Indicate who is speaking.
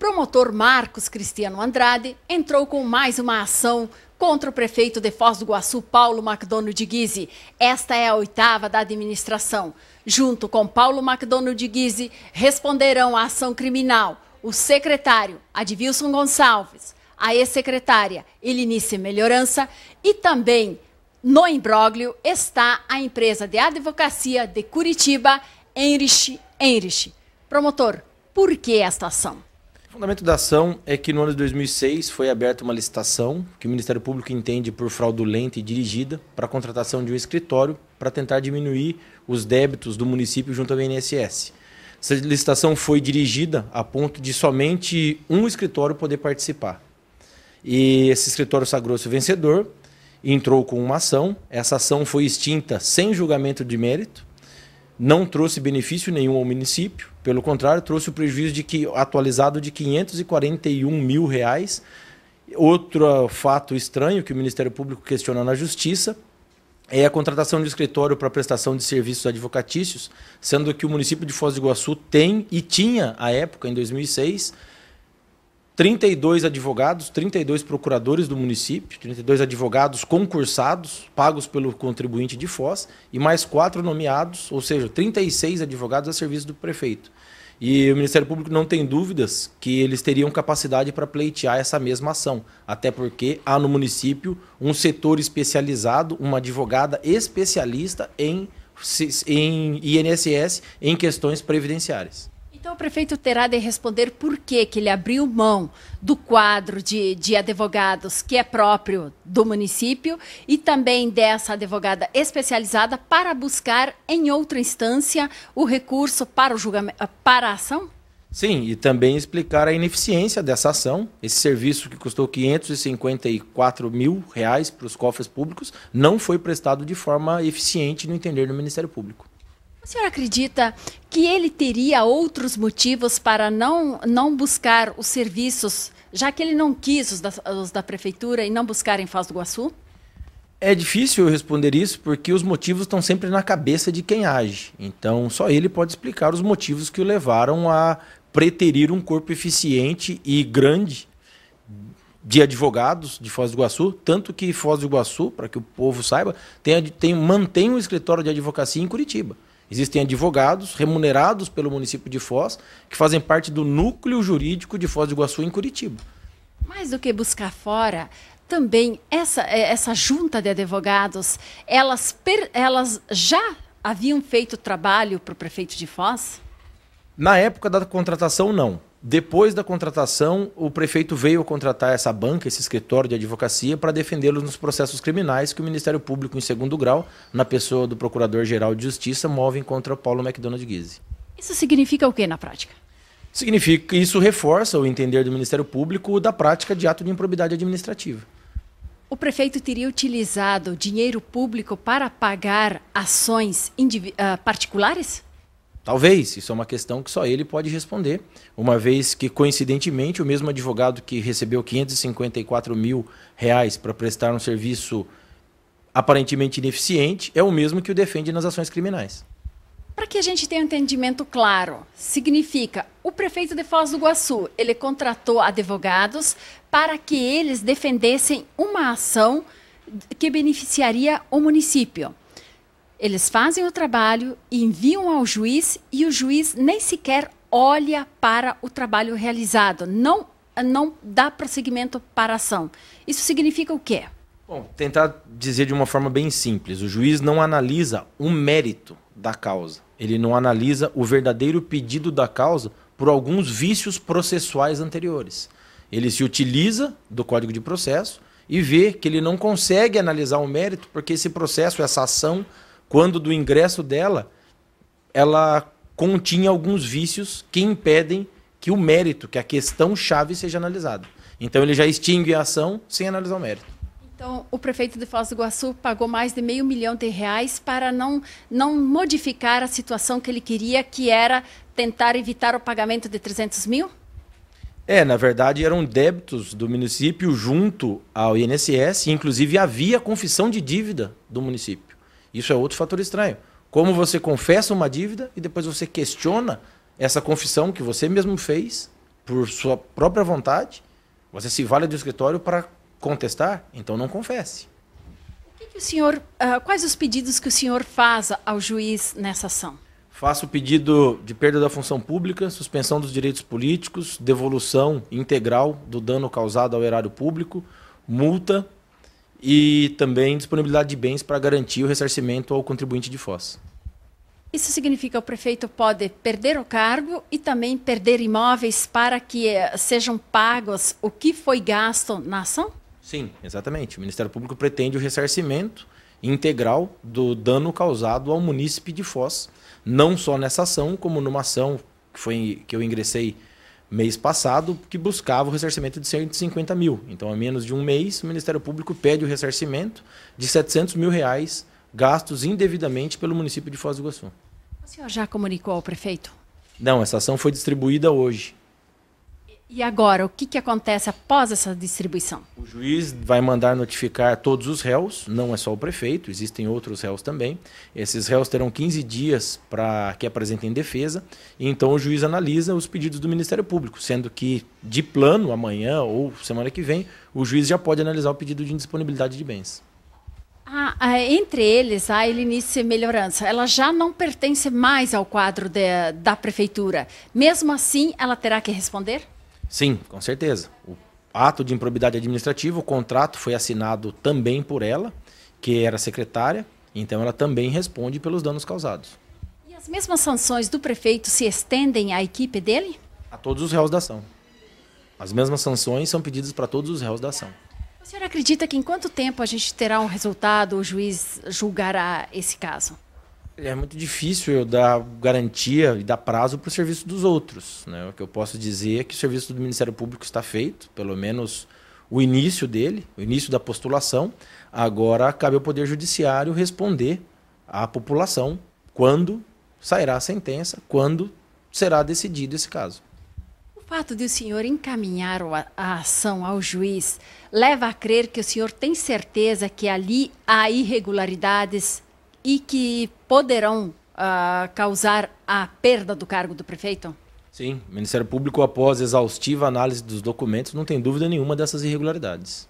Speaker 1: promotor Marcos Cristiano Andrade entrou com mais uma ação contra o prefeito de Foz do Iguaçu, Paulo de Guise. Esta é a oitava da administração. Junto com Paulo de Guise, responderão à ação criminal o secretário Advilson Gonçalves, a ex-secretária Elinice Melhorança e também no imbróglio está a empresa de advocacia de Curitiba, Enrich Enrich. Promotor, por que esta ação?
Speaker 2: O fundamento da ação é que no ano de 2006 foi aberta uma licitação que o Ministério Público entende por fraudulenta e dirigida para a contratação de um escritório para tentar diminuir os débitos do município junto ao INSS. Essa licitação foi dirigida a ponto de somente um escritório poder participar. E esse escritório sagrou-se vencedor, entrou com uma ação, essa ação foi extinta sem julgamento de mérito, não trouxe benefício nenhum ao município, pelo contrário, trouxe o prejuízo de que, atualizado de 541 mil reais. Outro fato estranho que o Ministério Público questiona na Justiça é a contratação de escritório para prestação de serviços advocatícios, sendo que o município de Foz do Iguaçu tem e tinha, à época, em 2006, 32 advogados, 32 procuradores do município, 32 advogados concursados, pagos pelo contribuinte de Foz, e mais quatro nomeados, ou seja, 36 advogados a serviço do prefeito. E o Ministério Público não tem dúvidas que eles teriam capacidade para pleitear essa mesma ação, até porque há no município um setor especializado, uma advogada especialista em, em INSS em questões previdenciárias.
Speaker 1: Então, o prefeito terá de responder por que, que ele abriu mão do quadro de, de advogados que é próprio do município e também dessa advogada especializada para buscar em outra instância o recurso para, o julgamento, para a ação?
Speaker 2: Sim, e também explicar a ineficiência dessa ação. Esse serviço que custou 554 mil reais para os cofres públicos não foi prestado de forma eficiente no entender do Ministério Público
Speaker 1: senhora acredita que ele teria outros motivos para não, não buscar os serviços, já que ele não quis os da, os da prefeitura e não buscar em Foz do Iguaçu?
Speaker 2: É difícil eu responder isso porque os motivos estão sempre na cabeça de quem age. Então, só ele pode explicar os motivos que o levaram a preterir um corpo eficiente e grande de advogados de Foz do Iguaçu, tanto que Foz do Iguaçu, para que o povo saiba, tem, tem, mantém um escritório de advocacia em Curitiba. Existem advogados remunerados pelo município de Foz que fazem parte do núcleo jurídico de Foz do Iguaçu em Curitiba.
Speaker 1: Mais do que buscar fora, também essa, é, essa junta de advogados, elas, elas já haviam feito trabalho para o prefeito de Foz?
Speaker 2: Na época da contratação, não. Depois da contratação, o prefeito veio contratar essa banca, esse escritório de advocacia, para defendê-los nos processos criminais que o Ministério Público, em segundo grau, na pessoa do Procurador-Geral de Justiça, move contra o Paulo McDonald Guise.
Speaker 1: Isso significa o que na prática?
Speaker 2: Significa isso reforça o entender do Ministério Público da prática de ato de improbidade administrativa.
Speaker 1: O prefeito teria utilizado dinheiro público para pagar ações uh, particulares?
Speaker 2: Talvez, isso é uma questão que só ele pode responder, uma vez que, coincidentemente, o mesmo advogado que recebeu 554 mil reais para prestar um serviço aparentemente ineficiente é o mesmo que o defende nas ações criminais. Para que
Speaker 1: a gente tenha um entendimento claro, significa o prefeito de Foz do Iguaçu, ele contratou advogados para que eles defendessem uma ação que beneficiaria o município. Eles fazem o trabalho, enviam ao juiz e o juiz nem sequer olha para o trabalho realizado, não, não dá prosseguimento para a ação. Isso significa o quê?
Speaker 2: Bom, tentar dizer de uma forma bem simples: o juiz não analisa o mérito da causa, ele não analisa o verdadeiro pedido da causa por alguns vícios processuais anteriores. Ele se utiliza do Código de Processo e vê que ele não consegue analisar o mérito porque esse processo, essa ação, quando do ingresso dela, ela continha alguns vícios que impedem que o mérito, que a questão chave seja analisada. Então ele já extingue a ação sem analisar o mérito.
Speaker 1: Então, o prefeito de Foz do Iguaçu pagou mais de meio milhão de reais para não, não modificar a situação que ele queria, que era tentar evitar o pagamento de 300 mil?
Speaker 2: É, na verdade eram débitos do município junto ao INSS, inclusive havia confissão de dívida do município. Isso é outro fator estranho. Como você confessa uma dívida e depois você questiona essa confissão que você mesmo fez por sua própria vontade, você se vale do escritório para contestar, então não confesse.
Speaker 1: O que, que o senhor, uh, quais os pedidos que o senhor faz ao juiz nessa ação?
Speaker 2: Faço o pedido de perda da função pública, suspensão dos direitos políticos, devolução integral do dano causado ao erário público, multa e também disponibilidade de bens para garantir o ressarcimento ao contribuinte de Foz.
Speaker 1: Isso significa que o prefeito pode perder o cargo e também perder imóveis para que eh, sejam pagos o que foi gasto na ação?
Speaker 2: Sim, exatamente. O Ministério Público pretende o ressarcimento integral do dano causado ao munícipe de Foz, não só nessa ação, como numa ação que, foi, que eu ingressei mês passado que buscava o ressarcimento de 150 mil. Então, há menos de um mês, o Ministério Público pede o ressarcimento de 700 mil reais gastos indevidamente pelo município de Foz do Iguaçu.
Speaker 1: O senhor já comunicou ao prefeito?
Speaker 2: Não, essa ação foi distribuída hoje.
Speaker 1: E agora, o que, que acontece após essa distribuição?
Speaker 2: O juiz vai mandar notificar todos os réus, não é só o prefeito, existem outros réus também. Esses réus terão 15 dias para que apresentem defesa, e então o juiz analisa os pedidos do Ministério Público, sendo que de plano, amanhã ou semana que vem, o juiz já pode analisar o pedido de indisponibilidade de bens.
Speaker 1: Ah, é, entre eles, a Elinice Melhorança, ela já não pertence mais ao quadro de, da prefeitura. Mesmo assim, ela terá que responder?
Speaker 2: Sim, com certeza. O ato de improbidade administrativa, o contrato foi assinado também por ela, que era secretária, então ela também responde pelos danos causados.
Speaker 1: E as mesmas sanções do prefeito se estendem à equipe dele?
Speaker 2: A todos os réus da ação. As mesmas sanções são pedidas para todos os réus da ação.
Speaker 1: O senhor acredita que em quanto tempo a gente terá um resultado, o juiz julgará esse caso?
Speaker 2: é muito difícil eu dar garantia e dar prazo para o serviço dos outros. Né? O que eu posso dizer é que o serviço do Ministério Público está feito, pelo menos o início dele, o início da postulação. Agora cabe ao Poder Judiciário responder à população quando sairá a sentença, quando será decidido esse caso.
Speaker 1: O fato de o senhor encaminhar a ação ao juiz leva a crer que o senhor tem certeza que ali há irregularidades e que poderão uh, causar a perda do cargo do prefeito?
Speaker 2: Sim, o Ministério Público, após exaustiva análise dos documentos, não tem dúvida nenhuma dessas irregularidades.